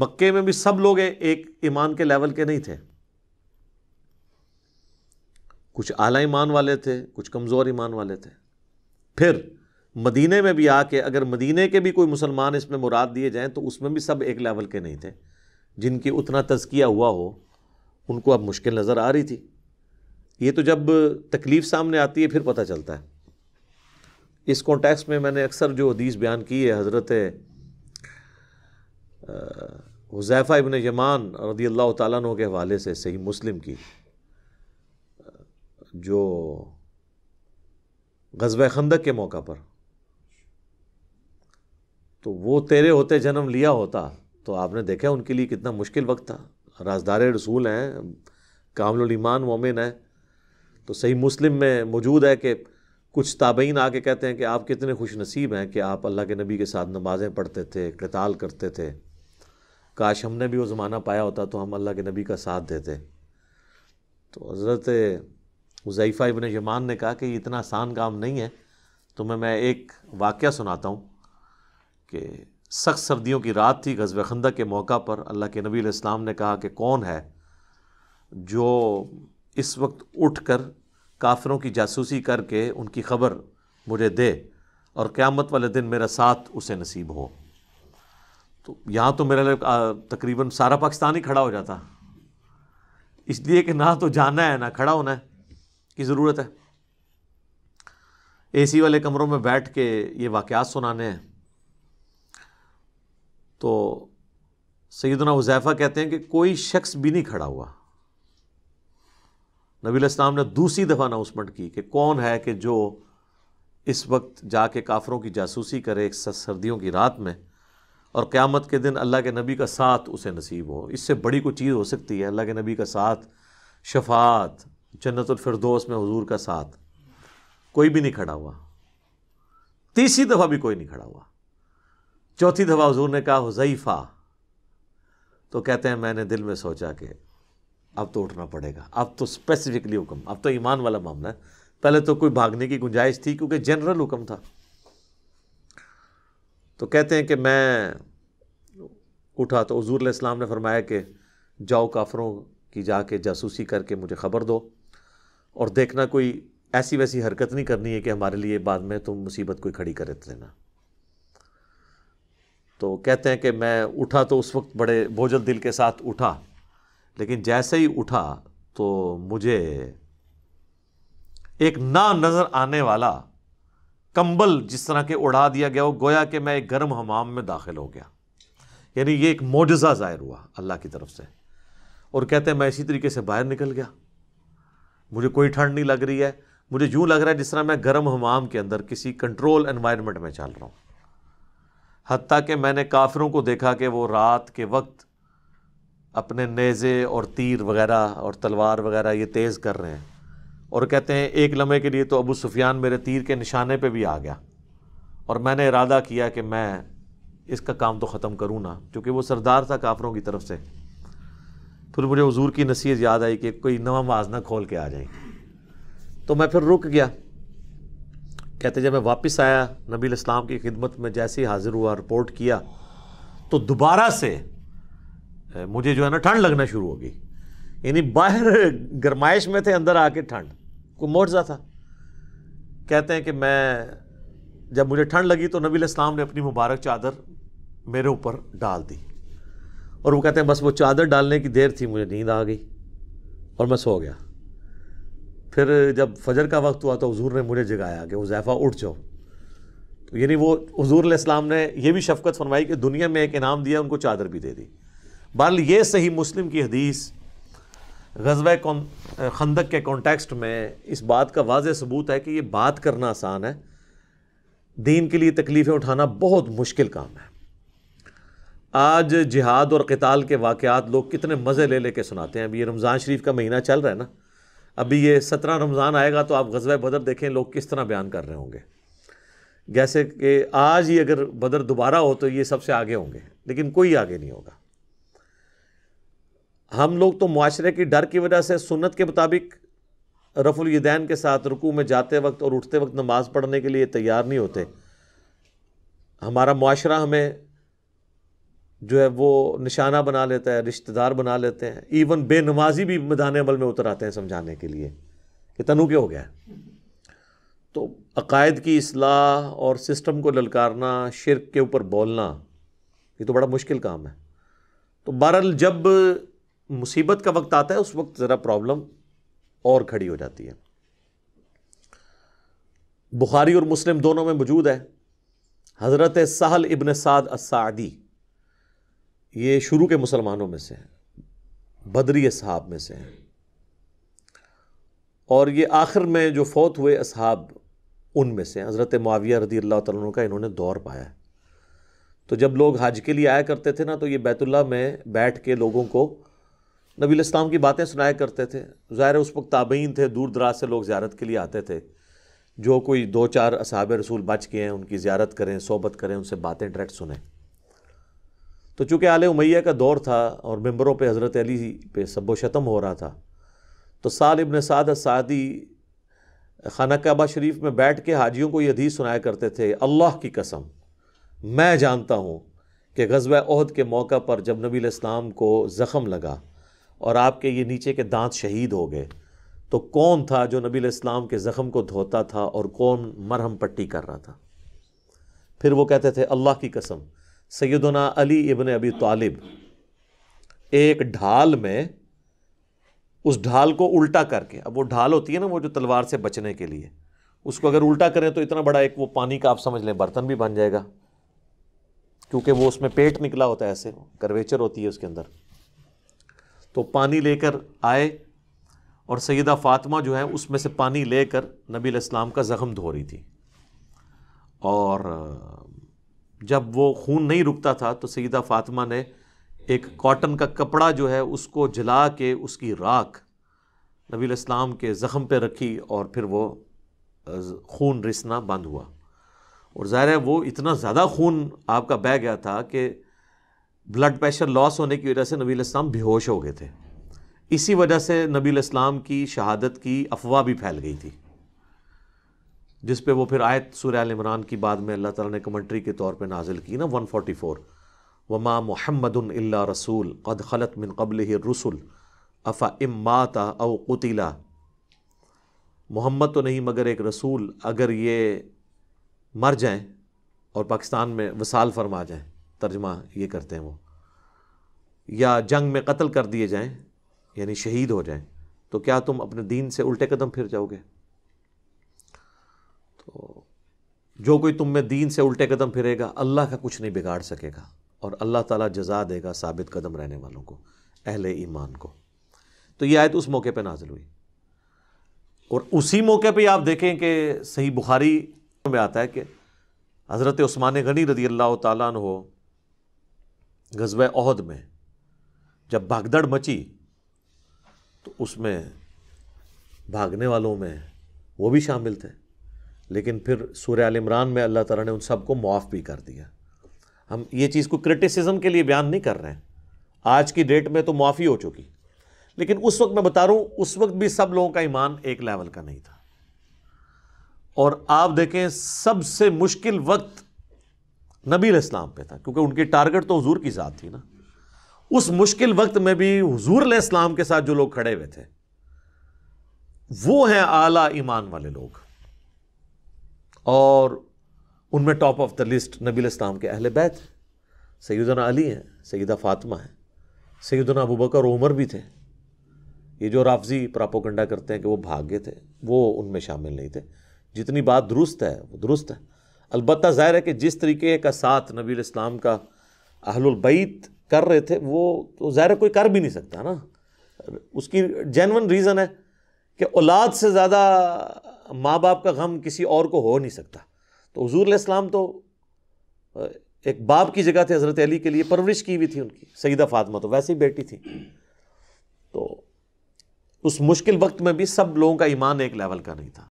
मक्के में भी सब लोग एक ईमान के लेवल के नहीं थे कुछ आला ईमान वाले थे कुछ कमज़ोर ईमान वाले थे फिर मदीने में भी आके अगर मदीने के भी कोई मुसलमान इसमें मुराद दिए जाए तो उसमें भी सब एक लेवल के नहीं थे जिनकी उतना तजकिया हुआ हो उनको अब मुश्किल नज़र आ रही थी ये तो जब तकलीफ़ सामने आती है फिर पता चलता है इस कॉन्टेक्स में मैंने अक्सर जो हदीस बयान की है हज़रत हुज़ैफ़ा इबन यमान रदी अल्लाह तु के हवाले से सही मुस्लिम की जो गजब खंदक के मौका पर तो वो तेरे होते जन्म लिया होता तो आपने देखा उनके लिए कितना मुश्किल वक्त था राजदार रसूल हैं कामलिमान मोमिन है तो सही मुस्लिम में मौजूद है कि कुछ ताबीन आके कहते हैं कि आप कितने खुश नसीब हैं कि आप अल्लाह के नबी के साथ नमाज़ें पढ़ते थे कताल करते थे काश हमने भी वो ज़माना पाया होता तो हम अल्लाह के नबी का साथ देते तो हज़रत उज़ैफ़ा इबन यमान ने कहा कि इतना आसान काम नहीं है तो मैं मैं एक वाक़ सुनाता हूँ कि सख्त सर्दियों की रात थी गजब खंदा के मौका पर अल्लाह के नबी इस्लाम ने कहा कि कौन है जो इस वक्त उठ कर काफरों की जासूसी करके उनकी खबर मुझे दे और क़्यामत वाले दिन मेरा साथ उसे नसीब हो तो यहाँ तो मेरे लिए तकरीबन सारा पाकिस्तान ही खड़ा हो जाता इसलिए कि ना तो जाना है ना खड़ा होना है की ज़रूरत है एसी वाले कमरों में बैठ के ये वाक़ात सुनाने हैं तो सैदना उजैफा कहते हैं कि कोई शख्स भी नहीं खड़ा हुआ नबी इस्लाम ने दूसरी दफ़ा अनाउंसमेंट की कि कौन है कि जो इस वक्त जाके काफ़रों की जासूसी करे सर्दियों की रात में और क़्यामत के दिन अल्लाह के नबी का साथ उसे नसीब हो इससे बड़ी कोई चीज़ हो सकती है अल्लाह के नबी का साथ शफात जन्नतफरदोस में हजूर का साथ कोई भी नहीं खड़ा हुआ तीसरी दफ़ा भी कोई नहीं खड़ा हुआ चौथी दफ़ा हजूर ने कहा हुजैफ़ा तो कहते हैं मैंने दिल में सोचा कि अब तो उठना पड़ेगा अब तो स्पेसिफिकली हुक्म अब तो ईमान वाला मामला है पहले तो कोई भागने की गुंजाइश थी क्योंकि जनरल हुक्म था तो कहते हैं कि मैं उठा तो हजूर इस्लाम ने फरमाया कि जाओ काफरों की जाके जासूसी करके मुझे ख़बर दो और देखना कोई ऐसी वैसी हरकत नहीं करनी है कि हमारे लिए बाद में तुम मुसीबत कोई खड़ी कर देना तो कहते हैं कि मैं उठा तो उस वक्त बड़े बोझल दिल के साथ उठा लेकिन जैसे ही उठा तो मुझे एक ना नज़र आने वाला कंबल जिस तरह के उड़ा दिया गया वो गोया कि मैं एक गर्म हमाम में दाखिल हो गया यानी ये एक मोजा ज़ाहिर हुआ अल्लाह की तरफ से और कहते हैं मैं इसी तरीके से बाहर निकल गया मुझे कोई ठंड नहीं लग रही है मुझे यूँ लग रहा है जिस तरह मैं गर्म हमाम के अंदर किसी कंट्रोल एनवायरनमेंट में चल रहा हूँ हती कि मैंने काफिरों को देखा कि वो रात के वक्त अपने नेज़े और तीर वगैरह और तलवार वगैरह ये तेज़ कर रहे हैं और कहते हैं एक लम्हे के लिए तो अबू सुफियान मेरे तीर के निशाने पे भी आ गया और मैंने इरादा किया कि मैं इसका काम तो ख़त्म करूँ ना क्योंकि वो सरदार था काफरों की तरफ से फिर मुझे हजूर की नसीहत याद आई कि कोई नवा माजना खोल के आ जाए तो मैं फिर रुक गया कहते जब मैं वापस आया नबी इस्लाम की खिदमत में जैसे ही हाज़िर हुआ रिपोर्ट किया तो दोबारा से मुझे जो है ना ठंड लगना शुरू हो गई यानी बाहर गरमाइश में थे अंदर आके ठंड को मोर्जा था कहते हैं कि मैं जब मुझे ठंड लगी तो नबी इस्लाम ने अपनी मुबारक चादर मेरे ऊपर डाल दी और वो कहते हैं बस वो चादर डालने की देर थी मुझे नींद आ गई और मैं सो गया फिर जब फजर का वक्त हुआ तो हजूर ने मुझे जगाया कि ज़ैफा उठ जाओ तो यानी वो हजूर इस्लाम ने यह भी शफकत फरमाई कि दुनिया में एक इनाम दिया उनको चादर भी दे दी बहरल ये सही मुस्लिम की हदीस गजब खंदक के कॉन्टेक्स्ट में इस बात का वाज सबूत है कि ये बात करना आसान है दीन के लिए तकलीफ़ें उठाना बहुत मुश्किल काम है आज जिहाद और किताल के वाक़ात लोग कितने मज़े ले लेके सुनाते हैं अभी ये रमज़ान शरीफ का महीना चल रहा है ना अभी ये सत्रह रमज़ान आएगा तो आप गजब बदर देखें लोग किस तरह बयान कर रहे होंगे जैसे कि आज ही अगर बदर दोबारा हो तो ये सबसे आगे होंगे लेकिन कोई आगे नहीं होगा हम लोग तो माशरे की डर की वजह से सुनत के मुताबिक रफ़ुलदैन के साथ रुकू में जाते वक्त और उठते वक्त नमाज़ पढ़ने के लिए तैयार नहीं होते हमारा माशरा हमें जो है वो निशाना बना लेता है रिश्तेदार बना लेते हैं इवन बेनमाजी भी मैदान अमल में उतर आते हैं समझाने के लिए कि तनु क्यों हो गया तो अकायद की असलाह और सिस्टम को ललकारना शिरक के ऊपर बोलना ये तो बड़ा मुश्किल काम है तो बहरल जब मुसीबत का वक्त आता है उस वक्त ज़रा प्रॉब्लम और खड़ी हो जाती है बुखारी और मुस्लिम दोनों में मौजूद है हज़रत सहल इबन साद असादी ये शुरू के मुसलमानों में से हैं बदरी असहाब में से हैं और ये आखिर में जो फौत हुए असहाब उनमें से हज़रत माविया रदी अल्लाह तु का इन्होंने दौर पाया है तो जब लोग हज के लिए आया करते थे ना तो ये बैतुल्ला में बैठ के लोगों को नबी इस्लाम की बातें सुनाया करते थे ज़ाहिर उस वक्त ताबीन थे दूर दराज से लोग ज्यारत के लिए आते थे जो कोई दो चार असाब रसूल बच गए हैं उनकी ज्यारत करें सोबत करें उनसे बातें डायरेक्ट सुने तो चूँकि आल उमैया का दौर था और मम्बरों पर हज़रत अली पे सब्बो शतम हो रहा था तो साल इबन साद सादी खाना कबा शरीफ में बैठ के हाजियों को यह अधीज सुनाया करते थे अल्लाह की कसम मैं जानता हूँ कि गजब अहद के मौका पर जब नबी इस्लाम को ज़ख़म लगा और आपके ये नीचे के दांत शहीद हो गए तो कौन था जो नबी इस्लाम के ज़ख़म को धोता था और कौन मरहम पट्टी कर रहा था फिर वो कहते थे अल्लाह की कसम सैदना अली इबन अबी तालिब एक ढाल में उस ढाल को उल्टा करके अब वो ढाल होती है ना वो जो तलवार से बचने के लिए उसको अगर उल्टा करें तो इतना बड़ा एक वो पानी का आप समझ लें बर्तन भी बन जाएगा क्योंकि वो उसमें पेट निकला होता है ऐसे करवेचर होती है उसके अंदर तो पानी लेकर आए और सैदा फातमा जो है उसमें से पानी लेकर नबी इस्लाम का ज़ख़म धो रही थी और जब वो खून नहीं रुकता था तो सैदा फ़ातिमा ने एक कॉटन का कपड़ा जो है उसको जला के उसकी राख नबी इस्लाम के ज़ख़म पे रखी और फिर वो खून रिसना बंद हुआ और ज़ाहिर है वो इतना ज़्यादा खून आपका बह गया था कि ब्लड प्रेशर लॉस होने की वजह से नबी इस्लाम बेहोश हो गए थे इसी वजह से नबी इस्लाम की शहादत की अफवाह भी फैल गई थी जिस पे वो फिर आयत सूर्य इमरान की बाद में अल्लाह ताला ने कमेंट्री के तौर पे नाजिल की ना 144 फोर्टी फ़ोर वमा मोहम्मद रसूल कद खलत मिन कबल रसुल अफ़ा इमाता अवतीला कुतिला मोहम्मद तो नहीं मगर एक रसूल अगर ये मर जाएं और पाकिस्तान में वसाल फरमा जाएं तर्जमा ये करते हैं वो या जंग में कत्ल कर दिए जाएं यानी शहीद हो जाएं तो क्या तुम अपने दीन से उल्टे कदम फिर जाओगे तो जो कोई तुम में दीन से उल्टे कदम फिरेगा अल्लाह का कुछ नहीं बिगाड़ सकेगा और अल्लाह ताला जजा देगा साबित कदम रहने वालों को अहल ईमान को तो ये आयत उस मौके पर नाजिल हुई और उसी मौके पर आप देखें कि सही बुखारी में आता है कि हज़रत ओस्मान गनी रदी अल्लाह तन गजब अहद में जब भागदड़ मची तो उसमें भागने वालों में वो भी शामिल थे लेकिन फिर सूर्य इमरान में अल्लाह ताला ने उन सबको मुआफ़ भी कर दिया हम ये चीज़ को क्रिटिसिज्म के लिए बयान नहीं कर रहे हैं आज की डेट में तो मुआफ़ी हो चुकी लेकिन उस वक्त मैं बता रहा हूँ उस वक्त भी सब लोगों का ईमान एक लेवल का नहीं था और आप देखें सबसे मुश्किल वक्त नबी इस्लाम पे था क्योंकि उनकी टारगेट तो हजूर की ज़ात थी ना उस मुश्किल वक्त में भी हजूर इस्लाम के साथ जो लोग खड़े हुए थे वो हैं आला ईमान वाले लोग और उनमें टॉप ऑफ द लिस्ट नबी इस्लाम के अहल बैत सैदना अली हैं सैदा फ़ातिमा हैं सैदना अबू बकर उमर भी थे ये जो राफजी प्रापोकंडा करते हैं कि वो भाग्य थे वो उनमें शामिल नहीं थे जितनी बात दुरुस्त है वो दुरुस्त है अलबत् ज़ाहिर है कि जिस तरीके का साथ नबी इस्लाम का अहलबैत कर रहे थे वो तो ज़ाहिर कोई कर भी नहीं सकता ना उसकी जेनवन रीज़न है कि औलाद से ज़्यादा माँ बाप का गम किसी और को हो नहीं सकता तो हजूर इस्लाम तो एक बाप की जगह थे हज़रत अली के लिए परवरिश की हुई थी उनकी सईदा फातमा तो वैसे ही बेटी थी तो उस मुश्किल वक्त में भी सब लोगों का ईमान एक लेवल का नहीं था